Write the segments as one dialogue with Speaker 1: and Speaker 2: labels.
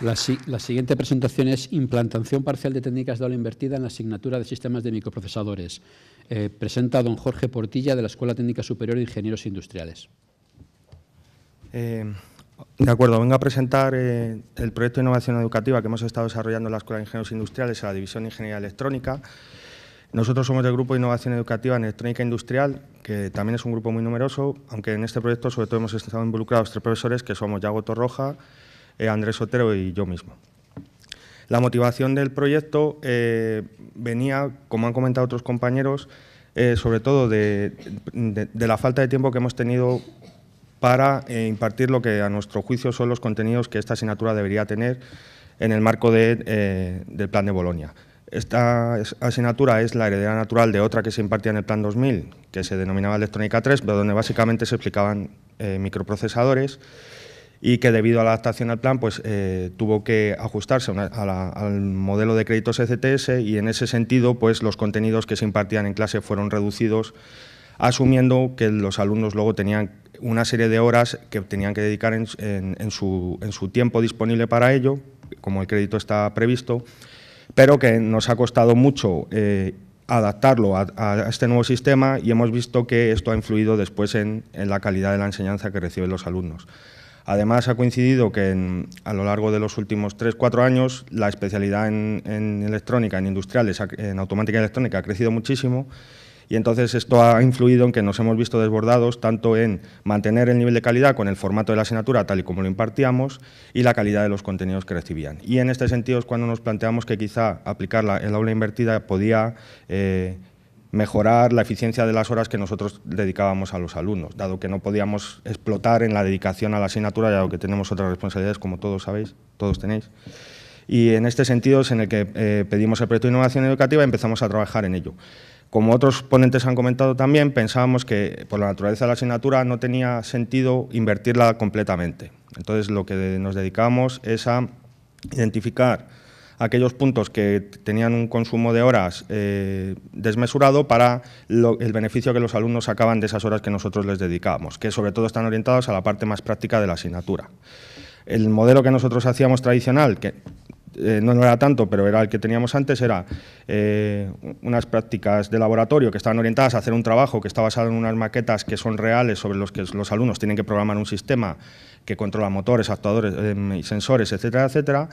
Speaker 1: La, siguiente presentación es implantación parcial de técnicas de aula invertida en la asignatura de sistemas de microprocesadores. Eh, presenta don Jorge Portilla de la Escuela Técnica Superior de Ingenieros Industriales. Eh, de acuerdo, vengo a presentar eh, el proyecto de innovación educativa que hemos estado desarrollando en la Escuela de Ingenieros Industriales en la División de Ingeniería Electrónica. Nosotros somos del Grupo de Innovación Educativa en Electrónica Industrial, que también es un grupo muy numeroso, aunque en este proyecto sobre todo hemos estado involucrados tres profesores, que somos Yago Torroja, eh, Andrés Sotero y yo mismo. La motivación del proyecto eh, venía, como han comentado otros compañeros, eh, sobre todo de, la falta de tiempo que hemos tenido para impartir lo que a nuestro juicio son los contenidos que esta asignatura debería tener en el marco del Plan de Bolonia. Esta asignatura es la heredera natural de otra que se impartía en el Plan 2000, que se denominaba Electrónica 3, donde básicamente se explicaban microprocesadores y que debido a la adaptación al plan pues, eh, tuvo que ajustarse al modelo de créditos ECTS y en ese sentido pues, los contenidos que se impartían en clase fueron reducidos asumiendo que los alumnos luego tenían una serie de horas que tenían que dedicar en, su, tiempo disponible para ello, como el crédito está previsto, pero que nos ha costado mucho eh, adaptarlo a, este nuevo sistema y hemos visto que esto ha influido después en la calidad de la enseñanza que reciben los alumnos. Además, ha coincidido que a lo largo de los últimos tres, cuatro años la especialidad en, electrónica, en industriales, en automática electrónica ha crecido muchísimo y entonces esto ha influido en que nos hemos visto desbordados tanto en mantener el nivel de calidad con el formato de la asignatura tal y como lo impartíamos y la calidad de los contenidos que recibían. Y en este sentido es cuando nos planteamos que quizá aplicar la, el aula invertida podía... Eh, mejorar la eficiencia de las horas que nosotros dedicábamos a los alumnos, dado que no podíamos explotar en la dedicación a la asignatura, ya que tenemos otras responsabilidades, como todos sabéis, todos tenéis. Y en este sentido es en el que eh, pedimos el proyecto de innovación educativa y empezamos a trabajar en ello. Como otros ponentes han comentado también, pensábamos que por la naturaleza de la asignatura no tenía sentido invertirla completamente. Entonces lo que nos dedicamos es a identificar aquellos puntos que tenían un consumo de horas eh, desmesurado para el beneficio que los alumnos sacaban de esas horas que nosotros les dedicábamos, que sobre todo están orientados a la parte más práctica de la asignatura. El modelo que nosotros hacíamos tradicional, que eh, no, era tanto, pero era el que teníamos antes, era eh, unas prácticas de laboratorio que estaban orientadas a hacer un trabajo que está basado en unas maquetas que son reales sobre los que los alumnos tienen que programar un sistema que controla motores, actuadores, em, sensores, etcétera, etcétera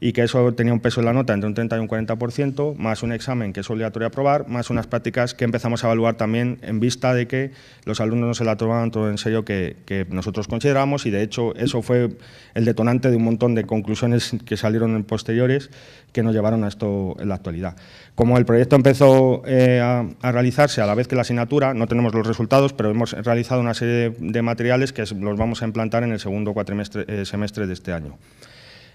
Speaker 1: y que eso tenía un peso en la nota entre un 30 y un 40%, más un examen que es obligatorio aprobar, más unas prácticas que empezamos a evaluar también en vista de que los alumnos no se la tomaban todo en serio que, nosotros consideramos y de hecho eso fue el detonante de un montón de conclusiones que salieron en posteriores que nos llevaron a esto en la actualidad. Como el proyecto empezó eh, a, realizarse a la vez que la asignatura, no tenemos los resultados, pero hemos realizado una serie de, materiales que los vamos a implantar en el segundo cuatrimestre, eh, semestre de este año.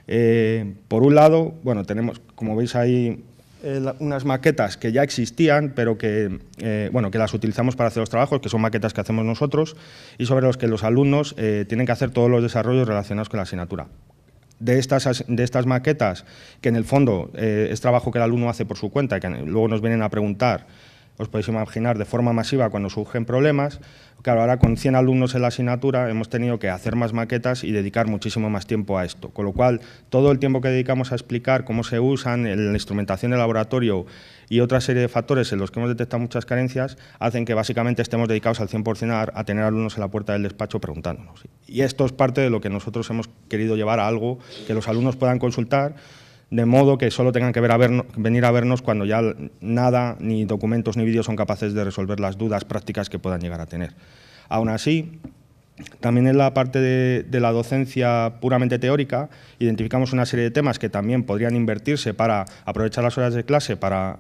Speaker 1: Eh, por un lado, bueno, tenemos, como veis ahí, eh, unas maquetas que ya existían, pero que, eh, bueno, que las utilizamos para hacer los trabajos, que son maquetas que hacemos nosotros y sobre los que los alumnos tienen que hacer todos los desarrollos relacionados con la asignatura. De estas, de estas maquetas, que en el fondo es trabajo que el alumno hace por su cuenta y que luego nos vienen a preguntar os podéis imaginar, de forma masiva cuando surgen problemas. Claro, ahora con 100 alumnos en la asignatura hemos tenido que hacer más maquetas y dedicar muchísimo más tiempo a esto. Con lo cual, todo el tiempo que dedicamos a explicar cómo se usan, la instrumentación de laboratorio y otra serie de factores en los que hemos detectado muchas carencias, hacen que básicamente estemos dedicados al 100% a, tener alumnos en la puerta del despacho preguntándonos. Y esto es parte de lo que nosotros hemos querido llevar a algo que los alumnos puedan consultar de modo que solo tengan que venir a vernos cuando ya nada, ni documentos ni vídeos son capaces de resolver las dudas prácticas que puedan llegar a tener. Aún así, también en la parte de, la docencia puramente teórica, identificamos una serie de temas que también podrían invertirse para aprovechar las horas de clase para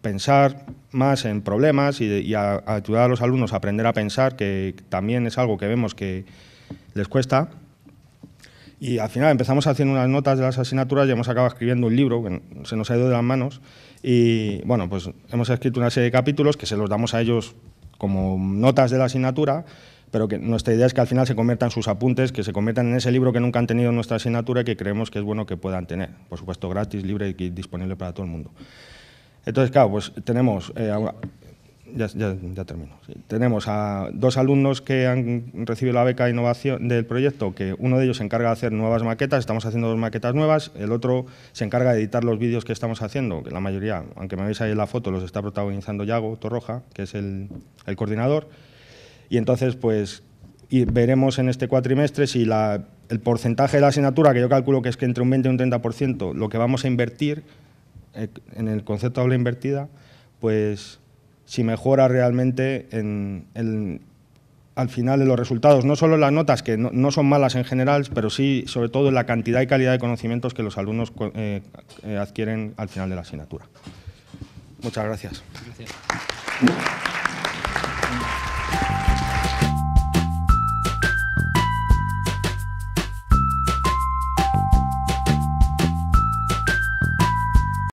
Speaker 1: pensar más en problemas y, ayudar a los alumnos a aprender a pensar, que también es algo que vemos que les cuesta. Y al final empezamos haciendo unas notas de las asignaturas y hemos acabado escribiendo un libro que se nos ha ido de las manos. Y bueno, pues hemos escrito una serie de capítulos que se los damos a ellos como notas de la asignatura, pero que nuestra idea es que al final se conviertan sus apuntes, que se conviertan en ese libro que nunca han tenido en nuestra asignatura y que creemos que es bueno que puedan tener. Por supuesto, gratis, libre y disponible para todo el mundo. Entonces, claro, pues tenemos eh, ya, termino. Tenemos a dos alumnos que han recibido la beca de innovación del proyecto, que uno de ellos se encarga de hacer nuevas maquetas, estamos haciendo dos maquetas nuevas, el otro se encarga de editar los vídeos que estamos haciendo, que la mayoría, aunque me veis ahí en la foto, los está protagonizando Yago Torroja, que es el, coordinador. Y entonces, pues, veremos en este cuatrimestre si el porcentaje de la asignatura, que yo calculo que es que entre un 20 y un 30%, lo que vamos a invertir eh, en el concepto de aula invertida, pues si mejora realmente en, al final de los resultados. No solo en las notas, que no, son malas en general, pero sí, sobre todo, en la cantidad y calidad de conocimientos que los alumnos eh, eh, adquieren al final de la asignatura. Muchas gracias.